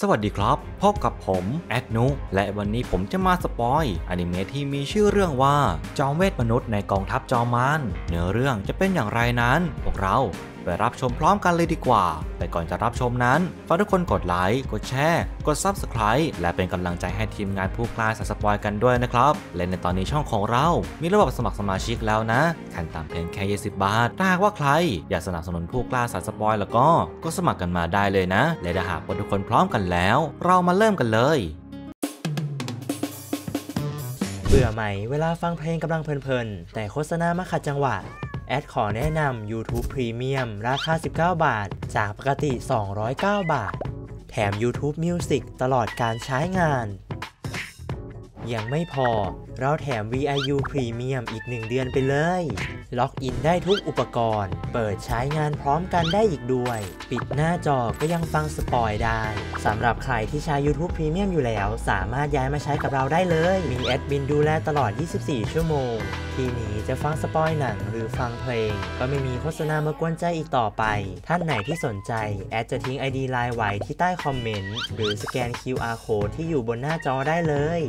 สวัสดีครับ พบกับผม แอดนุและวันนี้ผมจะมาสปอยอนิเมะที่มีชื่อเรื่องว่าจอมเวทมนุษย์ในกองทัพจอมมานเนื้อเรื่องจะเป็นอย่างไรนั้น พวกเราไปรับชมพร้อมกันเลยดีกว่าแต่ก่อนจะรับชมนั้น ฝากทุกคนกดไลค์กดแชร์กด Subscribe และเป็นกำลังใจให้ทีมงานผู้กล้าสาสปอยกันด้วยนะครับ และในตอนนี้ช่องของเรา มีระบบสมัครสมาชิกแล้วนะ ขั้นต่ำเพียงแค่ 20 บาทถ้าหากว่าใคร อยากสนับสนุนผู้กล้าสาสปอยแล้วก็ ก็สมัครกันมาได้เลยนะ และถ้าหากวาทุกคนพร้อมกันแล้ว เรามาเริ่มกันเลยเบื่อไหมเวลาฟังเพลงกำลังเพลินๆแต่โฆษณามาขัดจังหวะแอดขอแนะนำ YouTube Premium ราคา 19 บาท จากปกติ 209 บาท แถม YouTube Music ตลอดการใช้งาน ยังไม่พอ เราแถม VIU Premium อีก 1 เดือนไปเลย ล็อกอินได้ทุกอุปกรณ์ เปิดใช้งานพร้อมกันได้อีกด้วย ปิดหน้าจอก็ยังฟังสปอยได้ สำหรับใครที่ใช้ YouTube Premium อยู่แล้ว สามารถย้ายมาใช้กับเราได้เลย มีแอดมินดูแลตลอด 24 ชั่วโมงทีนี้จะฟังสปอยหนัง หรือฟังเพลง ก็ไม่มีโฆษณามากวนใจอีกต่อไปท่านไหนที่สนใจ แอดจะทิ้ง ID ไลน์ไว้ที่ใต้คอมเมนต์ หรือสแกน QR โค้ดที่อยู่บนหน้าจอได้เลย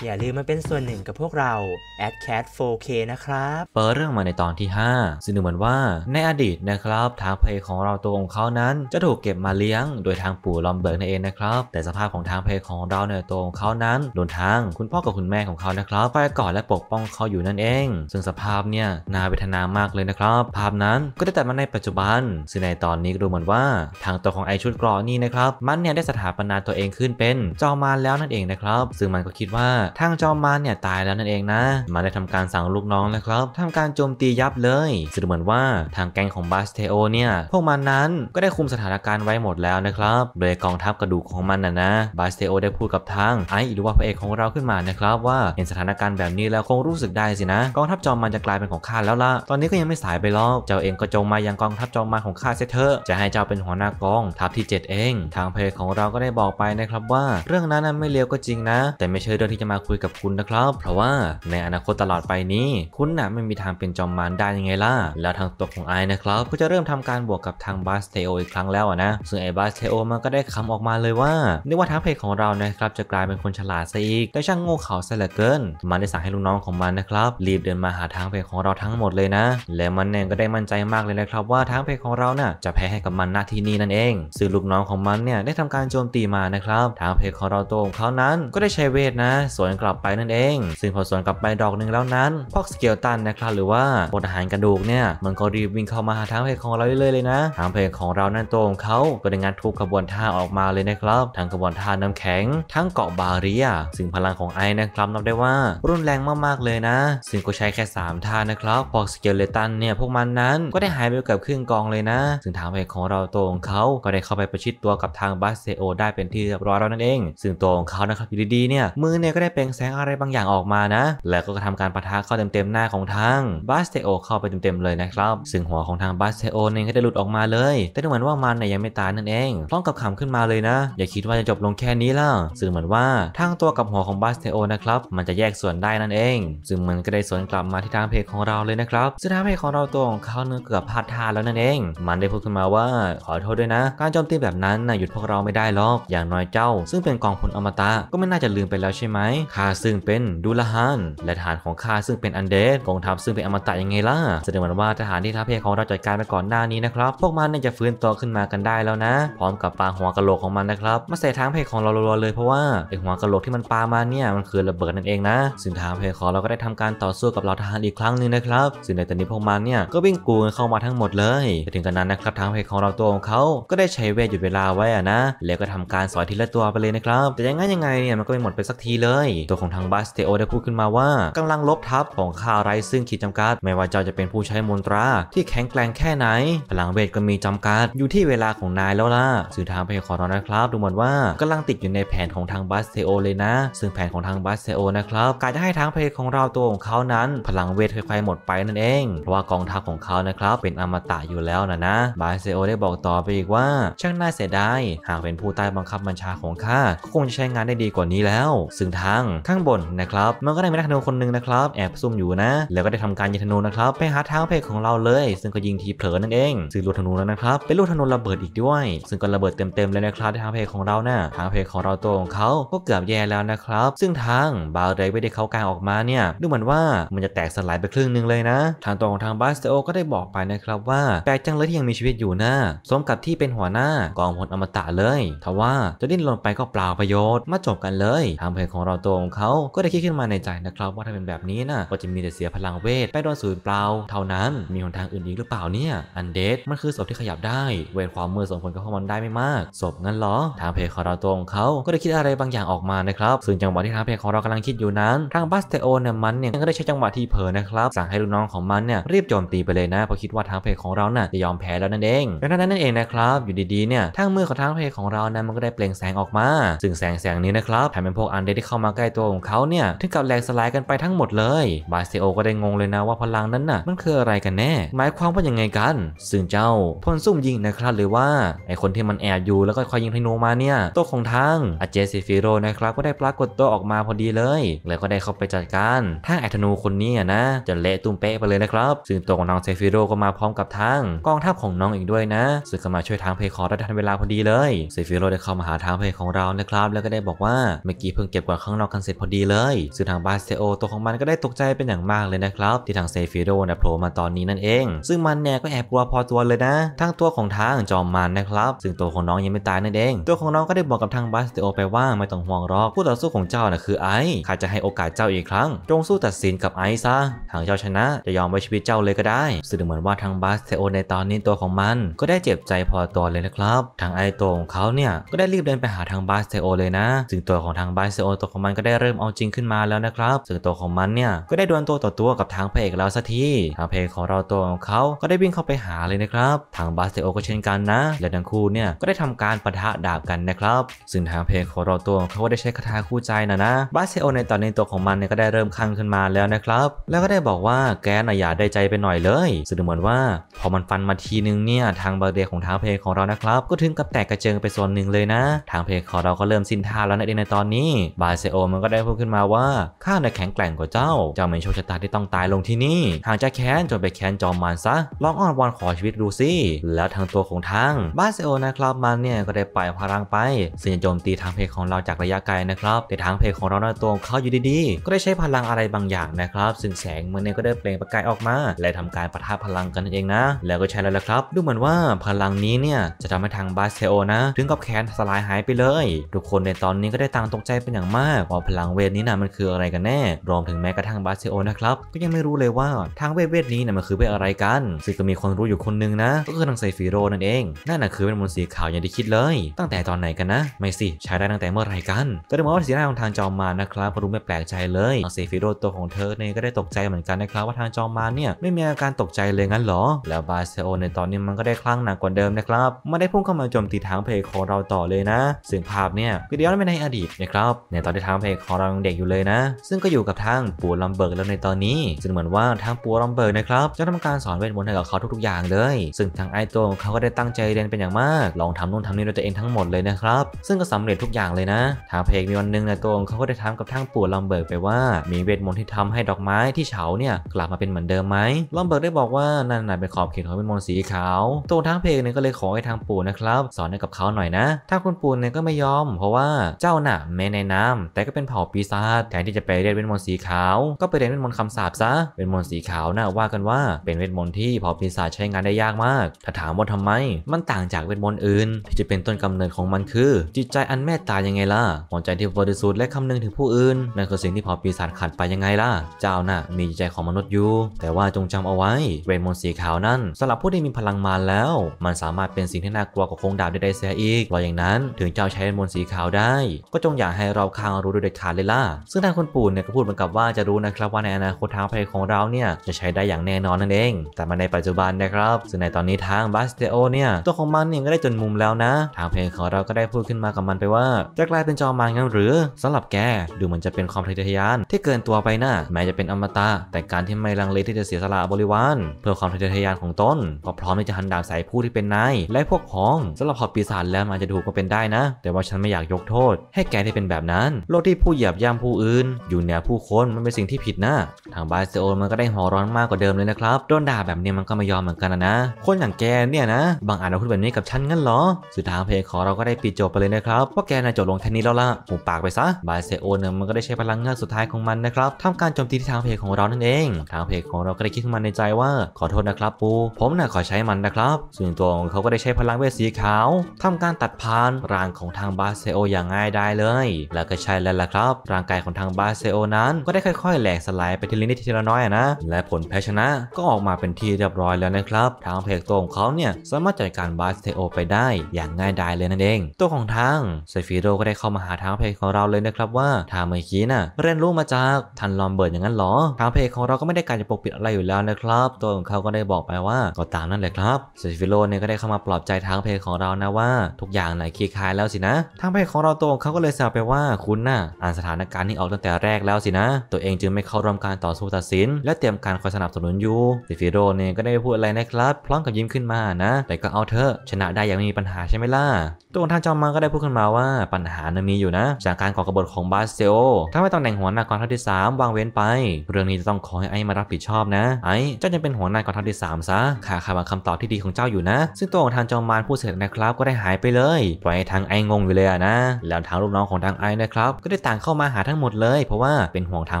อย่าลืมมาเป็นส่วนหนึ่งกับพวกเราแอดแคท 4K นะครับ เปิดเรื่องมาในตอนที่ 5 ซึ่งดูเหมือนว่า ในอดีตนะครับ ทางเพลงของเราตัวของเขานั้นจะถูกเก็บมาเลี้ยง โดยทางปู่ลอมเบิร์กนั่นเองนะครับแต่สภาพของทางเพลงของเราในตัวของเขานั้นโดนทางคุณพ่อกับคุณแม่ของเขานะครับคอยกอดและปกป้องเขาอยู่นั่นเองซึ่งสภาพเนี่ยน่าเวทนามากเลยนะครับ ภาพนั้นก็ได้ตัดมาในปัจจุบันซึ่งในตอนนี้ก็ดูเหมือนว่าทางตัวของไอชุดกรอนี่นะครับมันเนี่ยได้สถาปนาตัวเองขึ้นเป็นจอมานแล้วนั่นเองนะครับ ซึ่งมันก็คิดว่าทางจอมานเนี่ยตายแล้วนั่นเองนะ มันได้ทำการสั่งลูกน้องนะครับทำการโจมตียับเลย ซึ่งเหมือนว่าทางแก๊งของบาสเทโอเนี่ยพวกมันนั้นก็ได้คุมสถานการณ์ไว้หมดแล้วนะครับโดยกองทัพกระดูกของมันนะนะบาสเทโอได้พูดกับทางไอหรือว่าพระเอกของเราขึ้นมานะครับว่าเห็นสถานการณ์แบบนี้แล้วคงรู้สึกได้สินะกององทัพจอมมันจะกลายเป็นของข้าแล้วล่ะ ตอนนี้ก็ยังไม่สายไปหรอก เจ้าเองก็จงมายังกองทัพจอมมันของข้าเสียเถอะจะให้เจ้าเป็นหัวหน้ากอง ทัพที่ 7 เอง ทางเพจของเราก็ได้บอกไปนะครับว่า เรื่องนั้นไม่เลวก็จริงนะ แต่ไม่ใช่เรื่องที่จะมาคุยกับคุณนะครับ เพราะว่าในอนาคตตลอดไปนี้ คุณน่ะไม่มีทางเป็นจอมมันได้ยังไงล่ะ แล้วทางตัวของไอ้นะครับก็จะเริ่มทำการบวกกับทางบาสเทโออีกครั้งแล้วนะ ซึ่งไอ้บาสเทโอมันก็ได้คำออกมาเลยว่า นึกว่าทางเพจของเรานะครับจะกลายเป็นคนฉลาดซะอีกแต่ช่างโง่เขลาซะเหลือเกินมันได้สั่งให้ลูกน้องของมันนะครับรีบเดินมาหาทางเพลของเราทั้งหมดเลยนะ และมันเองก็ได้มั่นใจมากเลยนะครับ ว่าทางเพลของเราน่ะจะแพ้ให้กับมันหน้าที่นี้นั่นเองซึ่งลูกน้องของมันเนี่ยได้ทำการโจมตีมานะครับ ทางเพลของเราตัวของเขานั้นก็ได้ใช้เวทนะ สวนกลับไปนั่นเอง ซึ่งพอสวนกลับไปดอกหนึ่งแล้วนั้นพวกสเกลตันนะครับ หรือว่าบทหารกระดูกเนี่ยมันก็รีบวิ่งเข้ามาหาทางเพลของเราเรื่อยๆเลยนะทางเพลของเรานั่นตัวของเขาก็ได้งานทุกขบวนท่าออกมาเลยนะครับทั้งขบวนท่าน้ำแข็ง ทั้งเกาะบาเรียซึ่งพลังของไอ้นะครับนับได้ว่ารุนแรงมากๆเลยนะซึ่งก็ใช้แค่ 3ท่านะครับพอกสเกลเลตันเนี่ย พวกมันนั้นก็ได้หายไปกับครึ่งกองเลยนะ ซึ่งทางเอกของเราตัวของเขาก็ได้เข้าไปประชิดตัวกับทางบาสเซโอได้เป็นที่เรียบร้อยแล้วนั่นเอง ซึ่งตัวของเขานะครับอยู่ดีๆเนี่ย มือเนี่ยก็ได้เปล่งแสงอะไรบางอย่างออกมานะ แล้วก็ทำการประทะเข้าเต็มๆ หน้าของทางบาสเซโอเข้าไปเต็มๆ เลยนะครับ ซึ่งหัวของทางบาสเซโอเนี่ยก็ได้หลุดออกมาเลยแต่ดูเหมือนว่ามันเนี่ยยังไม่ตายนั่นเอง พร้อมกับขำขึ้นมาเลยนะ อย่าคิดว่าจะจบลงแค่นี้ล่ะ ซึ่งเหมือนว่าทางตัวกับหัวของบาสเซโอนะครับมันจะแยกส่วนได้นั่นเอง ซึ่งมันก็ได้สวนกลัับมาที่ทางเพจของเราเลยนะครับ ซึ่งทางเพจของเราตรงเขาเนื้อเกือบพลาดท่าแล้วนั่นเอง มันได้พูดขึ้นมาว่าขอโทษด้วยนะ การโจมตีแบบนั้นนะหยุดพวกเราไม่ได้หรอกอย่างน้อยเจ้า ซึ่งเป็นกองพลอมตะก็ไม่น่าจะลืมไปแล้วใช่ไหมข้าซึ่งเป็นดุลฮานและฐานของข้าซึ่งเป็นอันเดสกองทัพซึ่งเป็นอมตะยังไงล่ะแสดงว่าทหารที่ทางเพจของเราจัดการไปก่อนหน้านี้นะครับพวกมันน่าจะฟื้นตัวขึ้นมากันได้แล้วนะ พร้อมกับปลาหัวกะโหลกของมันนะครับมาใส่ทางเพจของเรารอเลยเพราะว่าไอหัวกะโหลกที่มันปามาเนี่ยมันคือระเบิดนั่นเองนะส่งทางเพจของเราก็ได้ทำการต่อสู้กับเล่าทหารอีกครั้งหนึ่งนะครับ ซึ่งในตอนนี้พวกมันเนี่ยก็วิ่งกูนเข้ามาทั้งหมดเลย ถึงกันนั้นนะครับทางเพจของเราตัวของเขา ก็ได้ใช้เวทหยุดเวลาไว้อะนะแล้วก็ทำการสอยทีละตัวไปเลยนะครับ แต่ยังไงยังไงเนี่ยมันก็ไม่หมดไปสักทีเลย ตัวของทางบาสเตโอได้พูดขึ้นมาว่ากำลังลบทับของข่าไรซึ่งขีดจำกัด ไม่ว่าเจ้าจะเป็นผู้ใช้มนตราที่แข็งแกร่งแค่ไหน พลังเวทก็มีจำกัด อยู่ที่เวลาของนายแล้วล่ะสื่อทางเพจของเรานะครับ ดูเหมือนว่ากำลังติดอยู่ในแผนของทางบาสเตโอเลยนะ ซึ่งแผนของทางบาสเตโอนะครับการจะให้ทางเพจของเราตัวของเขานั้นพลังเวทค่อยๆ หมดไปนั่นเอง เพราะว่ากองทัพของเขานะครับเป็นอมตะอยู่แล้วนะนะ บาเซโอได้บอกต่อไปอีกว่าช่างน่าเสียดาย หากเป็นผู้ใต้บังคับบัญชาของข้าก็คงจะใช้งานได้ดีกว่านี้แล้ว ซึ่งทางข้างบนนะครับมันก็ได้มีนักธนูคนหนึ่งนะครับแอบซุ่มอยู่นะ แล้วก็ได้ทำการยิงธนูนะครับไปหาทางเพกของเราเลย ซึ่งก็ยิงทีเผลอนั่นเองซึ่งลูกธนูแล้วนะครับเป็นลูกธนูระเบิดอีกด้วย ซึ่งก็ระเบิดเต็มๆเลยนะครับทางเพกของเรานะ่ะทางเพกของเราตัวของเขาก็เกือบแย่แล้วนะครับซึ่งทางบาเรย์ไม่ได้เขากลางออกมาเนี่ยดูเหมือนว่ามันจะแตกสลายไปครึ่งหนึ่งเลยนะ ทางตัวของทางบาสเตโอก็ได้บอกไปนะครับว่าแปลกจังเลยที่ยังมีชีวิตอยู่นะสมกับที่เป็นหัวหน้ากองพลอมตะเลยทว่าจะดิ้นรนไปก็เปล่าประโยชน์มาจบกันเลย ทางเพอนของเราตัวของเขาก็ได้คิดขึ้นมาในใจนะครับ ว่าถ้าเป็นแบบนี้นะก็จะมีแต่เสียพลังเวทไปโดนสูญเปล่า เท่านั้นมีหนทางอื่นอีกหรือเปล่าเนี่ยอันเดดมันคือศพที่ขยับได้ เวรความมือส่งผลกับพวกมันได้ไม่มากศพงั้นหรอทางเพอนของเราตัวของเขาก็ได้คิดอะไรบางอย่างออกมานะครับซึ่งจังหวะที่ทางเพอนของเรากำลังคิดอยู่นั้นทางบาสเตโอเนี่ยมันเนี่ยก็ได้ใช้จังหวะาที่เพลนะครับสั่งให้ลูกน้องของมันเนี่ยรีบโจมตีไปเลยนะ เพราะคิดว่าทางเพจของเราน่ะจะยอมแพ้แล้วนั่นเองดังนั้นนั่นเองนะครับ อยู่ดีๆเนี่ยทั้งมือของทางเพจของเรานะมันก็ได้เปล่งแสงออกมาซึ่งแสงแสงนี้นะครับทำให้พวกอันเดที่เข้ามาใกล้ตัวของเขาเนี่ยถึงกับแหลกสลายกันไปทั้งหมดเลยบาเซโอก็ได้งงเลยนะว่าพลังนั้นน่ะมันคืออะไรกันแน่หมายความว่ายังไงกันซึ่งเจ้าพลซุ่มยิงนะครับ หรือว่าไอคนที่มันแอบอยู่แล้วก็คอยยิงธนูมาเนี่ยตัวของทางอาเจซิฟิโรนะครับก็ได้ปรากฏตัวออกมาพอดีเลย แล้วก็ได้เข้าไปจัดการทางไอธนูคนนี้นะจะเละตุ้มเป๊ะไปเลยนะครับ ซึ่งตัวของน้องเซฟิโรก็มาพร้อมกับทางกองทัพของน้องอีกด้วยนะ ซึ่งก็มาช่วยทางเพคอร์ได้ทันเวลาพอดีเลย เซฟิโรได้เข้ามาหาทางเพคของเรานะครับ แล้วก็ได้บอกว่าเมื่อกี้เพิ่งเก็บกวาดข้างนอกกันเสร็จพอดีเลย ซึ่งทางบาสเตโอตัวของมันก็ได้ตกใจเป็นอย่างมากเลยนะครับที่ทางเซฟิโรนะโผล่มาตอนนี้นั่นเอง ซึ่งมันแน่ก็แอบกลัวพอตัวเลยนะ ทั้งตัวของทางจอมมันนะครับ ซึ่งตัวของน้องยังไม่ตายนั่นเอง ตัวของน้องก็ได้บอกกับทางบาสเซโอไปว่าไม่ต้องห่วงหรอกผู้ต่อสู้ของเจ้านะคือไอข้าจะให้โอกาสเจ้าอีกครั้งจงสู้ตัดสินกับไซะทางเจ้าชนะจะยอมไว้ชีวิตเจ้าเลยก็ได้สึงเหมือนว่าทางบาสเทโอในตอนนี้ตัวของมันก็ได้เจ็บใจพอตัวเลยนะครับทางไอโตของเขาเนี่ยก็ได้รีบเดินไปหาทางบาสเทโอเลยนะซึ่งตัวของทางบาสเทโอตัวของมันก็ได้เริ่มเอาจริงขึ้นมาแล้วนะครับซึ่งตัวของมันเนี่ยก็ได้ดวลตัวต่อตัวกับทางเพเอกแล้วสักทีทางเพเอกของเราตัวของเขาก็ได้วิ่งเข้าไปหาเลยนะครับ ทางบาสเทโอก็เช่นกันนะ และทั้งคู่เนี่ยก็ได้ทำการปะทะดาบกันนะครับ ซึ่งทางเพอกของเราตัวของเขาก็ได้ใช้คาถาคู่ใจนะนะ บาสเทโอในตอนนี้ตัวของมันเนี่ยก็ได้เริ่มคังขึ้นมาแล้วนะครับับแล้วก็ได้บอกว่าแกน่ะอย่าได้ใจไปหน่อยเลยสื่อเหมือนว่าพอมันฟันมาทีนึงเนี่ย ทางบาเดียของท้าเพลของเรานะครับ ก็ถึงกับแตกกระเจิงไปส่วนหนึ่งเลยนะ ทางเพลของเราก็เริ่มสิ้นท่าแล้วนะในตอนนี้บาเซโอมันก็ได้พูดขึ้นมาว่า ข้าในแข็งแกร่งกว่าเจ้า เจ้าเือนโชคชะตาที่ต้องตายลงที่นี่หางจะแค้นจนไปแค้นจอมมารซะ ลองอ้อนวอนขอชีวิตดูสิแล้วทางตัวของทางบาเซโอนะครับมันเนี่ยก็ได้ปล่อยพลังไปซึ่งจะโจมตีทางเพลของเราจากระยะไกลนะครับ แต่ทางเพลของเราในตัวเขาอยู่ดี ๆ ก็ได้ใช้พลังอะไรบางอย่างนะครับซึ่งแสงมันเนี่ยก็ได้เปล่งประกายออกมา และทำการปะทะพลังกันนั่นเองนะ แล้วก็ใช่แล้วละครับดูเหมือนว่าพลังนี้เนี่ยจะทำให้ทางบาสเทโอนะ ถึงกับแขนสลายหายไปเลย ทุกคนในตอนนี้ก็ได้ต่างตกใจเป็นอย่างมากว่าพลังเวทนี้นะมันคืออะไรกันแน่รวมถึงแม้กระทั่งบาสเทโอนะครับก็ยังไม่รู้เลยว่าทางเวทเวทนี้นะมันคือเวทอะไรกันซึ่งก็มีคนรู้อยู่คนนึงนะ ก็คือทางไซฟิโรนั่นเองนั่นนะคือเป็นมนต์สีขาวอย่างที่คิดเลย ตั้งแต่ตอนไหนกันนะ ไม่สิ ใช้ได้ตั้งแต่เมื่อไหร่กัน แต่ด้เมือว่าสีหน้าของทางจอมมานะครับก็รูไม่แปลกใจเลยทางไซฟิโรตัวของเธอเนี่ยก็ได้ตกใจเหมือนกันนะครับว่าทางจอมมาเนี่ยไม่มีอาการตกใจเลยงั้นหรอ แล้วบาเซโอในตอนนี้มันก็ได้คลั่งหนักกว่าเดิมนะครับมันได้พุ่งเข้ามาโจมตีทางเพลของเราต่อเลยนะสื่อภาพเนี่ยวิเดียวไม่ในอดีตนะครับในตอนที่ทางเพลของเรายังเด็กอยู่เลยนะ ซึ่งก็อยู่กับทางปูลัมเบิร์กแล้วในตอนนี้ซึ่งเหมือนว่าทางปูลัมเบิร์กนะครับจะทำการสอนเวทมนต์ให้กับเขาทุก ๆอย่างเลยซึ่งทางไอตัวงเขาก็ได้ตั้งใจเรียนเป็นอย่างมากลองทำนู่นทำนี่ด้วยตัวเองทั้งหมดเลยนะครับซึ่งก็สำเร็จทุกอย่างเลยนะทางเพลมีวันหนึ่งในตัวเขาก็ได้ถามกับทางปูลัมเบิร์กไปว่ามีเวทมนต์ที่ทำให้ดอกไม้ที่เฉาเนี่ยกลับมาเป็นเหมือนเดิมไหมลอมเบิร์กได้บอกว่านั่นเป็นขอบเขตของเป็นมนสีขาวตัวทางเพลงเนี่ยก็เลยขอให้ทางปู่นะครับ สอนให้กับเขาหน่อยนะ ถ้าคุณปู่เนี่ยก็ไม่ยอม เพราะว่าเจ้าน่ะแม้ในน้ำ แต่ก็เป็นเผ่าปีศาจแทนที่จะไปเรียนเวทมนต์สีขาว ก็ไปเรียนเวทมนต์คำสาบซะเปวทมนต์สีขาวน่ะว่ากันว่าเป็นเวทมนต์ที่เผ่าปีศาจใช้งานได้ยากมากถ้าถามว่าทำไม มันต่างจากเวทมนต์อื่น ที่จะเป็นต้นกำเนิดของมันคือ จิตใจอันเมตตายังไงล่ะหัวใจที่บริสุทธิ์และคำนึงถึงผู้อื่นนั่นคือสิ่งที่เผ่าปีศาจขาดไปยังไงล่ะจ้านะ่ะมีใจของมนุษย์อยู่แต่ว่าจงจำเอาไว้ เวทมนต์สีขาวนั้นสำหรับผู้ที่มีพลังมารแล้วมันสามารถเป็นสิ่งที่น่ากลัวกว่าคงดาบได้เสียอีกเพราะอย่างนั้น ถึงเจ้าใช้เวทมนต์สีขาวได้ ก็จงอย่าให้เราค้างรู้โดยเด็ดขาดเลยล่ะซึ่งทางคนปู่เนี่ยก็พูดเหมือนกับว่าจะรู้นะครับว่าในอนาคตทางเพลของเราเนี่ยจะใช้ได้อย่างแน่นอนนั่นเอง แต่มาในปัจจุบันนะครับซึ่งในตอนนี้ทางบาสเตโอเนี่ยตัวของมันเนี่ยก็ได้จนมุมแล้วนะทางเพลงของเราก็ได้พูดขึ้นมากับมันไปว่าจะกลายเป็นจอมมารงั้นหรือ สำหรับแกดูเหมือนจะเป็นความทะเยอทะยานที่เกินตัวไปนะแม้จะเป็นอมตะ แต่การที่ไม่ลังเลที่จะเสียสละบริวารเพื่อความทะเยอทะยานของตนก็พร้อมที่จะหันดาบใส่ผู้ที่เป็นนายและพวกพ้องสำหรับขอบปีศาจแล้วอาจจะถูกก็เป็นได้นะ แต่ว่าฉันไม่อยากยกโทษ ให้แกที่เป็นแบบนั้น โลกที่ผู้เหยียบย่ำผู้อื่น อยู่เหนือผู้คนมันเป็นสิ่งที่ผิดนะทางบาเซโอมันก็ได้หัวร้อนมากกว่าเดิมเลยนะครับโดนด่าแบบนี้มันก็ไม่ยอมเหมือนกันนะ คนอย่างแกเนี่ยนะ บางอาจจาพูดแบบนี้กับฉันงั้นเหรอสุดท้ายเพลงของเราก็ได้ปิดจบไปเลยนะครับว่าแกน่าจบลงแค่นี้แล้วล่ะหูปากไป ซะบาเซโอเนี่ยมันก็ได้ใช้พลังเงือกสุดท้าย ของมันนะครับทำการโจมตีที่ทางเพลงของเรานั่นเอง ทางเพลงของเราก็ได้คิดขึ้นมาในใจว่าขอโทษนะครับ ปูผมน่ะขอใช้มันนะครับ ส่วนตัวของเขาก็ได้ใช้พลังเวทสีขาวทำการตัดพานร่างของทางบาเซโออย่างง่ายได้เลย แล้วก็ใช้แล้วล่ะครับร่างกายของทางบาเซโอนั้นก็ได้ค่อยๆแหลกสลายไปทีนิดทีละน้อยนะ และผลแพ้ชนะก็ออกมาเป็นที่เรียบร้อยแล้วนะครับทางเพกโตของเขาเนี่ยสามารถจัดการบาสเทโอไปได้อย่างง่ายดายเลยนั่นเองตัวของทางเซฟิโรก็ได้เข้ามาหาทางเพกของเราเลยนะครับว่าทางเมื่อกี้น่ะเรียนรู้มาจากทันลอมเบิร์ดอย่างนั้นหรอทางเพจของเราก็ไม่ได้การจะปกปิดอะไรอยู่แล้วนะครับตัวของเขาก็ได้บอกไปว่าก็ตามนั่นแหละครับเซฟิโรเนี่ยก็ได้เข้ามาปลอบใจทางเพจของเรานะว่า ทุกอย่างไหนคลี่คลายแล้วสินะทางเพจของเราตัวของเขาก็เลยแซวไปว่าคุณน่ะอ่านสถานการณ์ที่ออกตั้งแต่แรกแล้วสินะ ตัวเองจึงไม่เข้าร่วมการต่อสู้ตัดสิน และเตรียมการคอยสนับสนุนอยู่เิฟิโรเนี่ยก็ได้พูดอะไรนะครับ พร้อมกับยิ้มขึ้นมานะ แต่ก็เอาเถอะชนะได้อย่างไม่มีปัญหาใช่ไหมล่ะ ตัวท่านจอมมาก็ได้พูดขึ้นมาว่า ปัญหาเนี่ยมีอยู่นะ จากการก่อกรบฏของบาเซโอทำให้ตำแหน่งหัวหน้ากองทัพที่ 3 วางเว้นไป เรื่องนี้จะต้องขอให้ไอ้มารับผิดชอบนะไอ้เจ้าจะเป็นหัวหน้ากองทัพที่ 3 ซะ ข้าขาดคำตอบที่ดีของเจ้าอยู่นะ ซึ่งตัวของทางจอมมารพูดเสร็จนะครับก็ได้หายไปเลย ปล่อยทางไอ้งงอยู่เลยนะ แล้วทางลูกน้องของทางไอ้นะครับก็ได้ต่างเข้ามาหาทั้งหมดเลย เพราะว่าเป็นห่วงทาง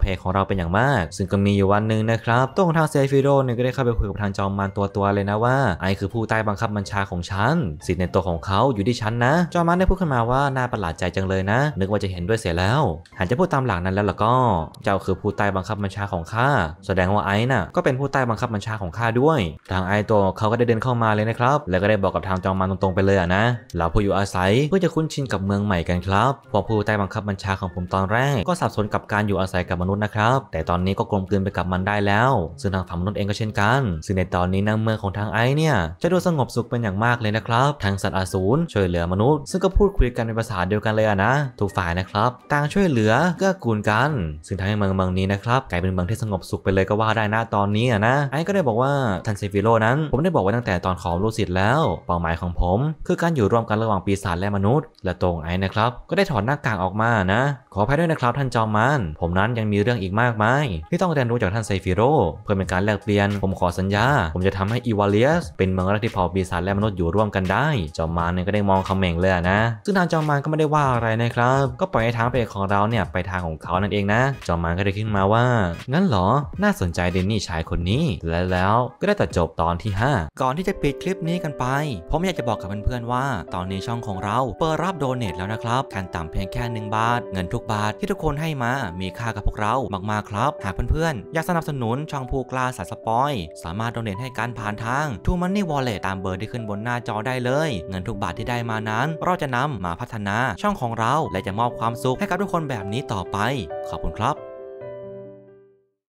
เพของเราเป็นอย่างมากซึ่งก็มีอยู่วันหนึ่งนะครับ ตัวของทางเซฟิโรเนี่ยก็ได้เข้าไปคุยกับทางจอมมันตัวตัวเลยนะว่าไอคือผู้ใต้บังคับบัญชาของฉันสิทธิ์ในตัวของเขาอยู่ที่ฉันนะ จอมมันได้พูดขึ้นมาว่าน่าประหลาดใจจังเลยนะ นึกว่าจะเห็นด้วยเสียแล้ว หันจะพูดตามหลักนั้นแล้วล่ะก็เจ้าคือผู้ใต้บังคับบัญชาของข้าแสดงว่าไอน่ะก็เป็นผู้ใต้บังคับบัญชาของข้าด้วย ทางไอตัวเขาก็ได้เดินเข้ามาเลยนะครับแล้วก็ได้บอกกับทางจอมมันตรงๆไปเลยอะนะ เราผู้อยู่อาศัยเพื่อจะคุ้นชินกับเมืองใหม่กันครับพวกผู้ใต้บังคับบัญชาของผมตอนแรกก็สับสนกับการอยู่อาศัยกับมนุษย์นะครับแต่ตอนนี้ก็ก็กลมกลืนไปกับมันได้แล้วซึ่งทางฝั่งมนุษย์เองก็เช่นกันซึ่งในตอนนี้น้งเมืองของทางไอเนี่ยจะดูสงบสุขเป็นอย่างมากเลยนะครับทางสัตว์อาสูรช่วยเหลือมนุษย์ซึ่งก็พูดคุยกันเป็นภาษาเดียวกันเลยนะทุกฝ่ายนะครับ ต่างช่วยเหลือเกื้อกูลกันซึ่งทางเมืองเมืองนี้นะครับกลายเป็นเมืองที่สงบสุขไปเลยก็ว่าได้นะตอนนี้นะ ไอก็ได้บอกว่าทันเซฟิโลนั้นผมได้บอกไว้ตั้งแต่ตอนขอลูกสิต์แล้ว เป้าหมายของผม คือการอยู่ร่วมกันระหว่างปีศาจและมนุษย์และตรงไอนะครับก็ได้ถอดหน้ากากออกมานะขออภัยด้วยนะครับท่านจอมมันผมนั้นยังมีเรื่องอีกมากมายที่ต้องเรียนรู้จากท่านไซฟิโรเพื่อเป็นการแลกเปลี่ยน ผมขอสัญญา ผมจะทำให้อีวาเลียสเป็นเมืองแรกที่เผ่าปีศาจและมนุษย์อยู่ร่วมกันได้ จอมมารเนี่ยก็ได้มองคำเม่งเลยนะ ซึ่งทางจอมมารก็ไม่ได้ว่าอะไรนะครับ ก็ปล่อยให้ทางไปของเราเนี่ย ไปทางของเขานั่นเองนะ จอมมารก็ได้ขึ้นมาว่า งั้นเหรอ น่าสนใจเดนนี่ชายคนนี้ และแล้วก็ได้ตัดจบตอนที่5ก่อนที่จะปิดคลิปนี้กันไป ผมอยากจะบอกกับเพื่อนๆว่า ตอนนี้ช่องของเราเปิดรับโดเนทแล้วนะครับการต่ำเพียงแค่1บาท เงินทุกบาทที่ทุกคนให้มา มีค่ากับพวกเรามากๆครับหากเพื่อนๆอยากสนับสนุน ช่องผู้กล้าสาตสปอย สามารถดเน a ให้การผ่านทาง t ูมันนี่วอลเล็ตตามเบอร์ที่ขึ้นบนหน้าจอได้เลย เงินทุกบาทที่ได้มานั้น เราจะนำมาพัฒนาช่องของเราและจะมอบความสุขให้กับทุกคนแบบนี้ต่อไป ขอบคุณครับ